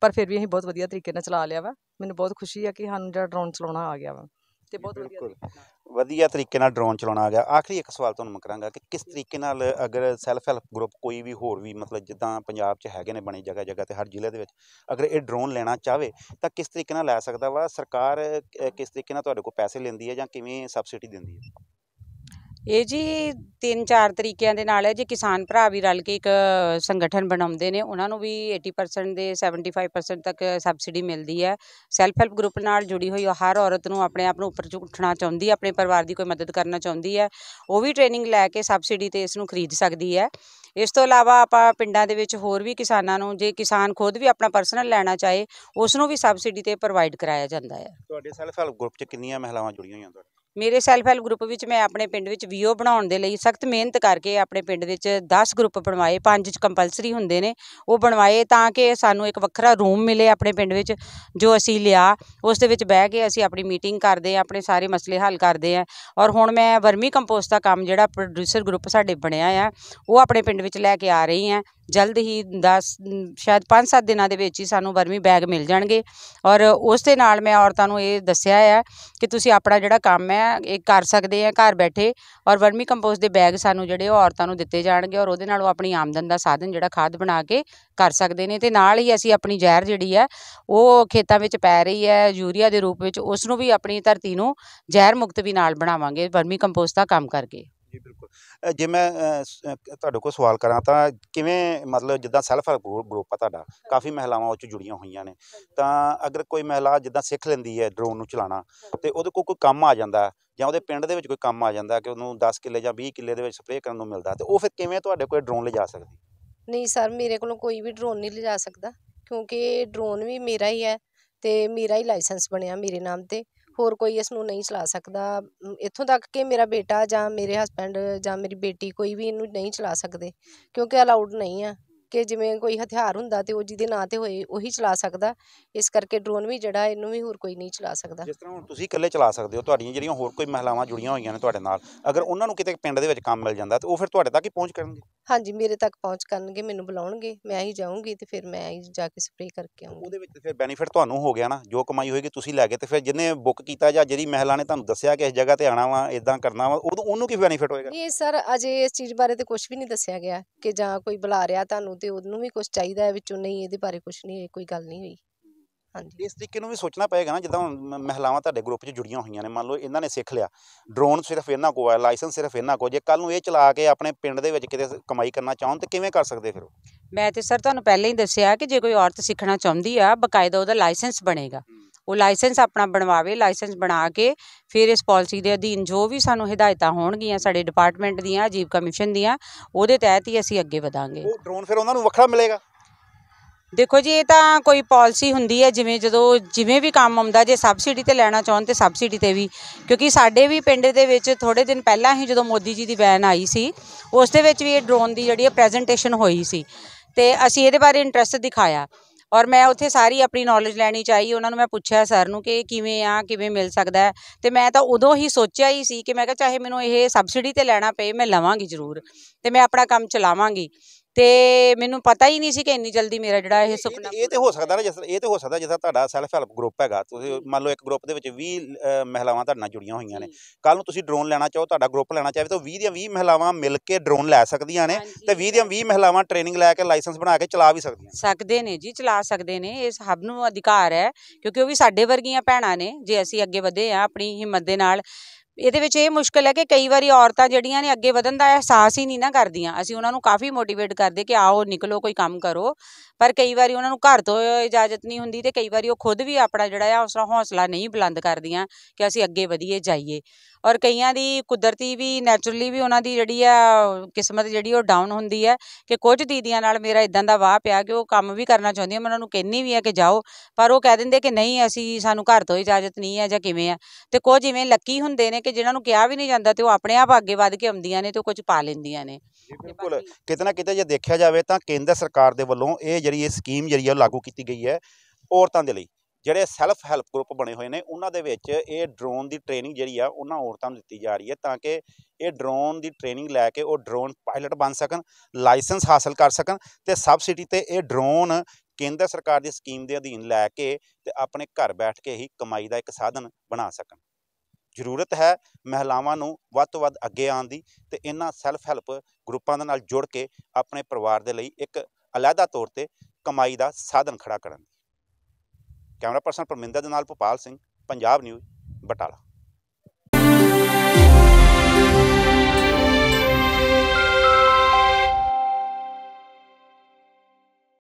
ਪਰ ਫਿਰ ਵੀ ਅਸੀਂ ਬਹੁਤ ਵਧੀਆ ਤਰੀਕੇ ਨਾਲ ਚਲਾ ਲਿਆ ਵਾ ਮੈਨੂੰ ਬਹੁਤ ਖੁਸ਼ੀ ਆ ਕਿ ਸਾਨੂੰ ਜਿਹੜਾ ਡਰੋਨ ਚਲਾਉਣਾ ਆ ਗਿਆ ਵਾ ਤੇ ਬਹੁਤ ਵਧੀਆ ਵਧੀਆ ਤਰੀਕੇ ਨਾਲ ਡਰੋਨ ਚਲਾਉਣਾ ਆ ਗਿਆ ਆਖਰੀ ਇੱਕ ਸਵਾਲ ਤੁਹਾਨੂੰ ਮੈਂ ਕਰਾਂਗਾ ਕਿ ਕਿਸ ਤਰੀਕੇ ਨਾਲ ਅਗਰ ਸੈਲਫ ਹੈਲਪ ਗਰੁੱਪ ਕੋਈ ਵੀ ਹੋਰ ਵੀ ਮਤਲਬ ਜਿੱਦਾਂ ਪੰਜਾਬ 'ਚ ਹੈਗੇ ਨੇ ਬਣੇ ਜਗ੍ਹਾ ਜਗ੍ਹਾ ਤੇ ਹਰ ਜ਼ਿਲ੍ਹੇ ਦੇ ਵਿੱਚ ਅਗਰ ਇਹ ਡਰੋਨ ਲੈਣਾ ਚਾਹਵੇ ਤਾਂ ਕਿਸ ਤਰੀਕੇ ਨਾਲ ਲੈ ਸਕਦਾ ਵਾ ਸਰਕਾਰ ਕਿਸ ਤਰੀਕੇ ਨਾਲ ਤੁਹਾਡੇ ਕੋਲ ਪੈਸੇ ਲੈਂਦੀ ਹੈ ਜਾਂ ਕਿਵੇਂ ਸਬਸਿਡੀ ਦਿੰਦੀ ਹੈ ਇਹ ਜੀ ਤਿੰਨ ਚਾਰ ਤਰੀਕਿਆਂ ਦੇ ਨਾਲ ਹੈ ਜੇ ਕਿਸਾਨ ਭਰਾ ਵੀ ਰਲ ਕੇ ਇੱਕ ਸੰਗਠਨ ਬਣਾਉਂਦੇ ਨੇ ਉਹਨਾਂ ਨੂੰ ਵੀ 80% ਦੇ 75% ਤੱਕ ਸਬਸਿਡੀ ਮਿਲਦੀ ਹੈ ਸੈਲਫ ਹੈਲਪ ਗਰੁੱਪ ਨਾਲ ਜੁੜੀ ਹੋਈ ਹਰ ਔਰਤ ਨੂੰ ਆਪਣੇ ਆਪ ਨੂੰ ਉੱਪਰ ਉੱਠਣਾ ਚਾਹੁੰਦੀ ਹੈ ਆਪਣੇ ਪਰਿਵਾਰ ਦੀ ਕੋਈ ਮਦਦ ਕਰਨਾ ਚਾਹੁੰਦੀ ਹੈ ਉਹ ਵੀ ਟ੍ਰੇਨਿੰਗ ਲੈ ਕੇ ਸਬਸਿਡੀ ਤੇ ਇਸ ਨੂੰ ਖਰੀਦ ਸਕਦੀ ਹੈ ਇਸ ਤੋਂ ਇਲਾਵਾ ਆਪਾਂ ਪਿੰਡਾਂ ਦੇ ਵਿੱਚ ਹੋਰ ਵੀ ਕਿਸਾਨਾਂ ਨੂੰ ਜੇ ਕਿਸਾਨ ਖੁਦ ਵੀ ਆਪਣਾ ਪਰਸਨਲ ਲੈਣਾ ਚਾਹੇ ਉਸ ਨੂੰ ਵੀ ਸਬਸਿਡੀ ਤੇ ਪ੍ਰੋਵਾਈਡ ਕਰਾਇਆ ਜਾਂਦਾ ਹੈ ਤੁਹਾਡੇ ਸੈਲਫ ਹੈਲਪ ਗਰੁੱਪ 'ਚ ਕਿੰਨੀਆਂ ਮਹਿਲਾਵਾਂ ਜੁੜੀਆਂ ਹੋਈਆਂ ਤੁਹਾਡੇ ਮੇਰੇ ਸੈਲਫ ਹੈਲਪ ਗਰੁੱਪ ਵਿੱਚ ਮੈਂ ਆਪਣੇ ਪਿੰਡ ਵਿੱਚ ਵੀਓ ਬਣਾਉਣ ਦੇ ਲਈ ਸਖਤ ਮਿਹਨਤ ਕਰਕੇ ਆਪਣੇ ਪਿੰਡ ਵਿੱਚ 10 ਗਰੁੱਪ ਬਣਵਾਏ ਪੰਜ ਕੰਪਲਸਰੀ ਹੁੰਦੇ ਨੇ ਉਹ ਬਣਵਾਏ ਤਾਂ ਕਿ ਸਾਨੂੰ ਇੱਕ ਵੱਖਰਾ ਰੂਮ ਮਿਲੇ ਆਪਣੇ ਪਿੰਡ ਵਿੱਚ ਜੋ ਅਸੀਂ ਲਿਆ ਉਸ ਦੇ ਵਿੱਚ ਬਹਿ ਕੇ ਅਸੀਂ ਆਪਣੀ ਮੀਟਿੰਗ ਕਰਦੇ ਆ ਆਪਣੇ ਸਾਰੇ ਮਸਲੇ ਹੱਲ ਕਰਦੇ ਆ ਔਰ ਹੁਣ ਮੈਂ ਵਰਮੀ ਕੰਪੋਸਟ ਦਾ ਕੰਮ ਜਿਹੜਾ ਪ੍ਰੋਡਿਊਸਰ ਗਰੁੱਪ ਸਾਡੇ ਬਣਿਆ ਆ ਉਹ ਆਪਣੇ ਪਿੰਡ ਵਿੱਚ ਲੈ ਕੇ ਆ ਰਹੀ ਆ ਜਲਦ ਹੀ 10 ਸ਼ਾਇਦ 5-7 ਦਿਨਾਂ ਦੇ ਵਿੱਚ ਹੀ ਸਾਨੂੰ ਵਰਮੀ ਬੈਗ ਮਿਲ ਜਾਣਗੇ ਔਰ ਉਸ ਦੇ ਨਾਲ ਮੈਂ ਔਰਤਾਂ ਨੂੰ ਇਹ ਦੱਸਿਆ ਹੈ ਕਿ ਤੁਸੀਂ ਆਪਣਾ ਜਿਹੜਾ ਕੰਮ ਹੈ ਇਹ ਕਰ ਸਕਦੇ ਆ ਘਰ ਬੈਠੇ ਔਰ ਵਰਮੀ ਕੰਪੋਸਟ ਦੇ ਬੈਗ ਸਾਨੂੰ ਜਿਹੜੇ ਔਰਤਾਂ ਨੂੰ ਦਿੱਤੇ ਜਾਣਗੇ ਔਰ ਉਹਦੇ ਨਾਲ ਉਹ ਆਪਣੀ ਆਮਦਨ ਦਾ ਸਾਧਨ ਜਿਹੜਾ ਖਾਦ ਬਣਾ ਕੇ ਕਰ ਸਕਦੇ ਨੇ ਤੇ ਨਾਲ ਹੀ ਅਸੀਂ ਆਪਣੀ ਜ਼ਹਿਰ ਜਿਹੜੀ ਹੈ ਉਹ ਖੇਤਾਂ ਵਿੱਚ ਪੈ ਰਹੀ ਹੈ ਯੂਰੀਆ ਦੇ ਰੂਪ ਵਿੱਚ ਉਸ ਨੂੰ ਵੀ ਆਪਣੀ ਧਰਤੀ ਨੂੰ ਜ਼ਹਿਰ ਮੁਕਤ ਵੀ ਨਾਲ ਬਣਾਵਾਂਗੇ ਵਰਮੀ ਕੰਪੋਸਟ ਦਾ ਕੰਮ ਕਰਕੇ ਜੀ ਬਿਲਕੁਲ ਜੇ ਮੈਂ ਤੁਹਾਡੇ ਕੋਲ ਸਵਾਲ ਕਰਾਂ ਤਾਂ ਕਿਵੇਂ ਮਤਲਬ ਜਿੱਦਾਂ ਸੈਲਫ ਹੈਲਪ ਗਰੁੱਪ ਆ ਤੁਹਾਡਾ ਕਾਫੀ ਮਹਿਲਾਵਾਂ ਉੱਚ ਜੁੜੀਆਂ ਹੋਈਆਂ ਨੇ ਤਾਂ ਅਗਰ ਕੋਈ ਮਹਿਲਾ ਜਿੱਦਾਂ ਸਿੱਖ ਲੈਂਦੀ ਹੈ ਡਰੋਨ ਨੂੰ ਚਲਾਉਣਾ ਤੇ ਉਹਦੇ ਕੋਲ ਕੋਈ ਕੰਮ ਆ ਜਾਂਦਾ ਜਾਂ ਉਹਦੇ ਪਿੰਡ ਦੇ ਵਿੱਚ ਕੋਈ ਕੰਮ ਆ ਜਾਂਦਾ ਕਿ ਉਹਨੂੰ 10 ਕਿੱਲੇ ਜਾਂ 20 ਕਿੱਲੇ ਦੇ ਵਿੱਚ ਸਪਰੇਅ ਕਰਨ ਨੂੰ ਮਿਲਦਾ ਤੇ ਉਹ ਫਿਰ ਕਿਵੇਂ ਤੁਹਾਡੇ ਕੋਲ ਡਰੋਨ ਲਿਜਾ ਸਕਦੀ ਨਹੀਂ ਸਰ ਮੇਰੇ ਕੋਲੋਂ ਕੋਈ ਵੀ ਡਰੋਨ ਨਹੀਂ ਲਿਜਾ ਸਕਦਾ ਕਿਉਂਕਿ ਡਰੋਨ ਵੀ ਮੇਰਾ ਹੀ ਹੈ ਤੇ ਮੇਰਾ ਹੀ ਲਾਇਸੈਂਸ ਬਣਿਆ ਮੇਰੇ ਨਾਮ ਤੇ ਹੋਰ ਕੋਈ ਇਸ ਨੂੰ ਨਹੀਂ ਚਲਾ ਸਕਦਾ ਇੱਥੋਂ ਤੱਕ ਕਿ ਮੇਰਾ ਬੇਟਾ ਜਾਂ ਮੇਰੇ ਹਸਬੰਡ ਜਾਂ ਮੇਰੀ ਬੇਟੀ ਕੋਈ ਵੀ ਇਹਨੂੰ ਨਹੀਂ ਚਲਾ ਸਕਦੇ ਕਿਉਂਕਿ ਅਲਾਊਡ ਨਹੀਂ ਆ ਕਿ ਜਿਵੇਂ ਕੋਈ ਹਥਿਆਰ ਹੁੰਦਾ ਤੇ ਉਹ ਜਿਹਦੇ ਨਾਂ ਤੇ ਹੋਏ ਉਹੀ ਚਲਾ ਸਕਦਾ ਇਸ ਕਰਕੇ ਡਰੋਨ ਵੀ ਜਿਹੜਾ ਇਹਨੂੰ ਵੀ ਹੋਰ ਕੋਈ ਨਹੀਂ ਚਲਾ ਸਕਦਾ ਜਿਸ ਤਰ੍ਹਾਂ ਹੁਣ ਤੁਸੀਂ ਇਕੱਲੇ ਚਲਾ ਸਕਦੇ ਹੋ ਤੁਹਾਡੀਆਂ ਜਿਹੜੀਆਂ ਹੋਰ ਕੋਈ ਮਹਿਲਾਵਾਂ ਜੁੜੀਆਂ ਹੋਈਆਂ ਨੇ ਤੁਹਾਡੇ ਨਾਲ ਅਗਰ ਉਹਨਾਂ ਨੂੰ ਕਿਤੇ ਪਿੰਡ ਦੇ ਵਿੱਚ ਕੰਮ ਮਿਲ ਜਾਂਦਾ ਤੇ ਉਹ ਫਿਰ ਤੁਹਾਡੇ ਤੱਕ ਹੀ ਪਹੁੰਚ ਕਰਨਗੇ ਹਾਂਜੀ ਮੇਰੇ ਤੱਕ ਪਹੁੰਚ ਕਰਨਗੇ ਮੈਨੂੰ ਬੁਲਾਉਣਗੇ ਮੈਂ ਹੀ ਜਾਊਂਗੀ ਤੇ ਫਿਰ ਮੈਂ ਹੀ ਜਾ ਕੇ ਸਪਰੇਅ ਕਰਕੇ ਆਉਂਗੀ ਉਹਦੇ ਵਿੱਚ ਫਿਰ ਬੈਨੀਫਿਟ ਤੁਹਾਨੂੰ ਹੋ ਗਿਆ ਨਾ ਜੋ ਕਮਾਈ ਹੋਏਗੀ ਤੁਸੀਂ ਲੈ ਗਏ ਤੇ ਫਿਰ ਜਿੰਨੇ ਬੁੱਕ ਕੀਤਾ ਜਾਂ ਜਿਹੜੀ ਮਹਿਲਾ ਨੇ ਤੁਹਾਨੂੰ ਦੱਸਿਆ ਕਿ ਇਸ ਜਗ੍ਹਾ ਤੇ ਆਣਾ ਵਾ ਇਦਾਂ ਕਰਨਾ ਵਾ ਉਦੋਂ ਉਹਨੂੰ ਕੀ ਬੈਨੀਫਿਟ ਹੋਏਗਾ ਨਹੀਂ ਸਰ ਅਜੇ ਇਸ ਚੀਜ਼ ਬਾਰੇ ਤੇ ਕੁਝ ਵੀ ਨਹੀਂ ਦੱਸਿਆ ਗਿਆ ਕਿ ਜਾਂ ਕੋਈ ਬੁਲਾ ਰਿਹਾ ਤੁਹਾਨੂੰ ਤੇ ਉਹਨੂੰ ਵੀ ਕੁਝ ਚਾਹੀਦਾ ਹੈ ਵਿੱਚੋਂ ਨਹੀਂ ਇਹਦੇ ਬਾਰੇ ਕੁਝ ਨਹੀਂ ਇਹ ਕੋਈ ਗੱਲ ਨਹੀਂ ਹੋਈ ਹਾਂਜੀ ਇਸ ਤਰੀਕੇ ਨੂੰ ਵੀ ਸੋਚਣਾ ਪਏਗਾ ਨਾ ਜਿੱਦਾਂ ਮਹਿਲਾਵਾਂ ਤੁਹਾਡੇ ਗਰੁੱਪ 'ਚ ਜੁੜੀਆਂ ਹੋਈਆਂ ਨੇ ਮੰਨ ਲਓ ਇਹਨਾਂ ਨੇ ਸਿੱਖ ਲਿਆ ਡਰੋਨ ਸਿਰਫ ਇਹਨਾਂ ਕੋਲ ਹੈ ਲਾਇਸੈਂਸ ਸਿਰਫ ਇਹਨਾਂ ਕੋਲ ਜੇ ਕੱਲ ਨੂੰ ਇਹ ਚਲਾ ਕੇ ਆਪਣੇ ਪਿੰਡ ਦੇ ਵਿੱਚ ਕਿਤੇ ਕਮਾਈ ਕਰਨਾ ਚਾਹੁੰਦੇ ਤੇ ਕਿਵੇਂ ਕਰ ਸਕਦੇ ਫਿਰ ਉਹ? ਮੈਂ ਤੇ ਸਰ ਤੁਹਾਨੂੰ ਪਹਿਲਾਂ ਹੀ ਦੱਸਿਆ ਕਿ ਜੇ ਕੋਈ ਔਰਤ ਸਿੱਖਣਾ ਚਾਹੁੰਦੀ ਆ ਬਕਾਇਦਾ ਉਹਦਾ ਲਾਇਸੈਂਸ ਬਣੇਗਾ ਉਹ ਲਾਇਸੈਂਸ ਆਪਣਾ ਬਣਵਾਵੇ ਲਾਇਸੈਂਸ ਬਣਾ ਕੇ ਫਿਰ ਇਸ ਪਾਲਿਸੀ ਦੇ ਅਧੀਨ ਜੋ ਵੀ ਸਾਨੂੰ ਹਦਾਇਤਾਂ ਹੋਣਗੀਆਂ ਸਾਡੇ ਡਿਪਾਰਟਮੈਂਟ ਦੀਆਂ ਜੀਵ ਕਮਿਸ਼ਨ ਦੀਆਂ ਉਹਦੇ ਤਹਿਤ ਹੀ ਅਸੀਂ ਅੱਗੇ ਵਧਾਂਗੇ ਉਹ ਡਰੋਨ ਫਿਰ ਉਹਨਾਂ ਨੂੰ ਵੱਖਰਾ ਮਿਲੇਗਾ ਦੇਖੋ ਜੀ ਇਹ ਤਾਂ ਕੋਈ ਪਾਲਿਸੀ ਹੁੰਦੀ ਹੈ ਜਿਵੇਂ ਜਦੋਂ ਜਿਵੇਂ ਵੀ ਕੰਮ ਆਉਂਦਾ ਜੇ ਸਬਸਿਡੀ ਤੇ ਲੈਣਾ ਚਾਹੁੰਦੇ ਤੇ ਸਬਸਿਡੀ ਤੇ ਵੀ ਕਿਉਂਕਿ ਸਾਡੇ ਵੀ ਪਿੰਡ ਦੇ ਵਿੱਚ ਥੋੜੇ ਦਿਨ ਪਹਿਲਾਂ ਹੀ ਜਦੋਂ ਮੋਦੀ ਜੀ ਦੀ ਵੈਨ ਆਈ ਸੀ ਉਸ ਦੇ ਵਿੱਚ ਵੀ ਇਹ ਡਰੋਨ ਦੀ ਜਿਹੜੀ ਪ੍ਰੈਜੈਂਟੇਸ਼ਨ ਹੋਈ ਸੀ ਤੇ ਅਸੀਂ ਇਹਦੇ ਬਾਰੇ ਇੰਟਰਸਟ ਦਿਖਾਇਆ ਔਰ ਮੈਂ ਉੱਥੇ ਸਾਰੀ ਆਪਣੀ ਨੌਲੇਜ ਲੈਣੀ ਚਾਹੀ ਉਹਨਾਂ ਨੂੰ ਮੈਂ ਪੁੱਛਿਆ ਸਰ ਨੂੰ ਕਿ ਕਿਵੇਂ ਆ ਕਿਵੇਂ ਮਿਲ ਸਕਦਾ ਹੈ ਤੇ ਮੈਂ ਤਾਂ ਉਦੋਂ ਹੀ ਸੋਚਿਆ ਹੀ ਸੀ ਕਿ ਮੈਂ ਕਿਹਾ ਚਾਹੇ ਮੈਨੂੰ ਇਹ ਸਬਸਿਡੀ ਤੇ ਲੈਣਾ ਪਏ ਮੈਂ ਲਵਾਂਗੀ ਜ਼ਰੂਰ ਤੇ ਮੈਂ ਆਪਣਾ ਕੰਮ ਚਲਾਵਾਂਗੀ ਤੇ ਮੈਨੂੰ ਪਤਾ ਹੀ ਨਹੀਂ ਸੀ ਕਿ ਇੰਨੀ ਜਲਦੀ ਮੇਰਾ ਜਿਹੜਾ ਇਹ ਸੁਪਨਾ ਇਹ ਤੇ ਹੋ ਸਕਦਾ ਨਾ ਜਿਸ ਤਰ੍ਹਾਂ ਇਹ ਤੇ ਹੋ ਸਕਦਾ ਜਿਸ ਤਰ੍ਹਾਂ ਤੁਹਾਡਾ ਸੈਲਫ ਹੈਲਪ ਗਰੁੱਪ ਹੈਗਾ ਤੁਸੀਂ ਮੰਨ ਲਓ ਇੱਕ ਗਰੁੱਪ ਦੇ ਵਿੱਚ 20 ਮਹਿਲਾਵਾਂ ਤੁਹਾਡੇ ਨਾਲ ਜੁੜੀਆਂ ਹੋਈਆਂ ਨੇ ਕੱਲ ਨੂੰ ਤੁਸੀਂ ਡਰੋਨ ਲੈਣਾ ਚਾਹੋ ਤੁਹਾਡਾ ਗਰੁੱਪ ਲੈਣਾ ਚਾਹੇ ਤਾਂ 20 ਦੀਆਂ 20 ਮਹਿਲਾਵਾਂ ਮਿਲ ਕੇ ਡਰੋਨ ਲੈ ਸਕਦੀਆਂ ਨੇ ਤੇ 20 ਦੀਆਂ 20 ਮਹਿਲਾਵਾਂ ਟ੍ਰੇਨਿੰਗ ਲੈ ਕੇ ਲਾਇਸੈਂਸ ਬਣਾ ਕੇ ਚਲਾ ਵੀ ਸਕਦੀਆਂ ਸਕਦੇ ਨੇ ਜੀ ਚਲਾ ਸਕਦੇ ਨੇ ਇਹ ਸਭ ਨੂੰ ਅਧਿਕਾਰ ਹੈ ਕਿਉਂਕਿ ਉਹ ਵੀ ਸਾਡੇ ਵਰਗੀਆਂ ਭੈਣਾਂ ਨੇ ਜੇ ਅਸੀਂ ਅੱਗੇ ਵਧੇ ਆ ਆਪਣੀ ਹਿੰਮਤ ਦੇ ਨਾਲ ਇਹਦੇ ਵਿੱਚ ਇਹ ਮੁਸ਼ਕਲ ਹੈ ਕਿ ਕਈ ਵਾਰੀ ਔਰਤਾਂ ਜਿਹੜੀਆਂ ਨੇ ਅੱਗੇ ਵਧਣ ਦਾ ਅਹਿਸਾਸ ਹੀ ਨਹੀਂ ਨਾ ਕਰਦੀਆਂ ਅਸੀਂ ਉਹਨਾਂ ਨੂੰ ਕਾਫੀ ਮੋਟੀਵੇਟ ਕਰਦੇ ਕਿ ਆਓ ਨਿਕਲੋ ਕੋਈ ਕੰਮ ਕਰੋ ਪਰ ਕਈ ਵਾਰੀ ਉਹਨਾਂ ਨੂੰ ਘਰ ਤੋਂ ਇਜਾਜ਼ਤ ਨਹੀਂ ਹੁੰਦੀ ਤੇ ਕਈ ਵਾਰੀ ਉਹ ਖੁਦ ਵੀ ਆਪਣਾ ਜਿਹੜਾ ਆ ਹੌਸਲਾ ਨਹੀਂ ਬੁਲੰਦ ਕਰਦੀਆਂ ਕਿ ਅਸੀਂ ਅੱਗੇ ਵਧੀਏ ਜਾਈਏ ਔਰ ਕਈਆਂ ਦੀ ਕੁਦਰਤੀ ਵੀ ਨੇਚਰਲੀ ਵੀ ਉਹਨਾਂ ਦੀ ਜਿਹੜੀ ਆ ਕਿਸਮਤ ਜਿਹੜੀ ਉਹ ਡਾਊਨ ਹੁੰਦੀ ਹੈ ਕਿ ਕੁਝ ਦੀਦੀਆਂ ਨਾਲ ਮੇਰਾ ਇਦਾਂ ਦਾ ਵਾਹ ਪਿਆ ਕਿ ਉਹ ਕੰਮ ਵੀ ਕਰਨਾ ਚਾਹੁੰਦੀਆਂ ਮੈਂ ਉਹਨਾਂ ਨੂੰ ਕਹਿੰਨੀ ਵੀ ਆ ਕਿ ਜਾਓ ਪਰ ਉਹ ਕਹਿ ਦਿੰਦੇ ਕਿ ਨਹੀਂ ਅਸੀਂ ਸਾਨੂੰ ਘਰ ਤੋਂ ਇਜਾਜ਼ਤ ਨਹੀਂ ਹੈ ਜਾਂ ਕਿਵੇਂ ਆ ਤੇ ਕੁਝ ਇਵੇਂ ਲੱਕੀ ਹੁੰਦੇ ਨੇ ਕਿ ਜਿਨ੍ਹਾਂ ਨੂੰ ਕਿਹਾ ਵੀ ਨਹੀਂ ਜਾਂਦਾ ਤੇ ਉਹ ਆਪਣੇ ਆਪ ਅੱਗੇ ਵੱਧ ਕੇ ਆਉਂਦੀਆਂ ਨੇ ਤੇ ਕੁਝ ਪਾ ਲੈਂਦੀਆਂ ਨੇ ਬਿਲਕੁਲ ਕਿਤਨਾ ਕਿਤੇ ਜੇ ਦੇਖਿਆ ਜਾਵੇ ਤਾਂ ਕੇਂਦਰ ਸਰਕਾਰ ਦੇ ਵੱਲੋਂ ਇਹ ਜਿਹੜੀ ਇਹ ਸਕੀਮ ਜਿਹੜੀ ਆ ਲਾਗੂ ਕੀਤੀ ਗਈ ਹੈ ਔਰਤਾਂ ਦੇ ਲਈ ਜਿਹੜੇ ਸੈਲਫ ਹੈਲਪ ਗਰੁੱਪ ਬਣੇ ਹੋਏ ਨੇ ਉਹਨਾਂ ਦੇ ਵਿੱਚ ਇਹ ਡਰੋਨ ਦੀ ਟ੍ਰੇਨਿੰਗ ਜਿਹੜੀ ਆ ਉਹਨਾਂ ਔਰਤਾਂ ਨੂੰ ਦਿੱਤੀ ਜਾ ਰਹੀ ਹੈ ਤਾਂ ਕਿ ਇਹ ਡਰੋਨ ਦੀ ਟ੍ਰੇਨਿੰਗ ਲੈ ਕੇ ਉਹ ਡਰੋਨ ਪਾਇਲਟ ਬਣ ਸਕਣ ਲਾਇਸੈਂਸ ਹਾਸਲ ਕਰ ਸਕਣ ਤੇ ਸਬਸਿਡੀ ਤੇ ਇਹ ਡਰੋਨ ਕੇਂਦਰ ਸਰਕਾਰ ਦੀ ਸਕੀਮ ਦੇ ਅਧੀਨ ਲੈ ਕੇ ਤੇ ਆਪਣੇ ਘਰ ਬੈਠ ਕੇ ਹੀ ਕਮਾਈ ਦਾ ਇੱਕ ਸਾਧਨ ਬਣਾ ਸਕਣ ਜ਼ਰੂਰਤ ਹੈ ਮਹਿਲਾਵਾਂ ਨੂੰ ਵੱਧ ਤੋਂ ਵੱਧ ਅੱਗੇ ਆਉਣ ਦੀ ਤੇ ਇਹਨਾਂ ਸੈਲਫ ਹੈਲਪ ਗਰੁੱਪਾਂ ਦੇ ਨਾਲ ਜੁੜ ਕੇ ਆਪਣੇ ਪਰਿਵਾਰ ਦੇ ਲਈ ਇੱਕ ਅਲੱਗਾ ਤੌਰ ਤੇ ਕਮਾਈ ਦਾ ਸਾਧਨ ਖੜਾ ਕਰਨ ਕੈਮਰਾ ਪਰਸਨ ਪਰਮਿੰਦਰ ਦੇ ਨਾਲ ਭੋਪਾਲ ਸਿੰਘ ਪੰਜਾਬ ਨਿਊਜ਼ ਬਟਾਲਾ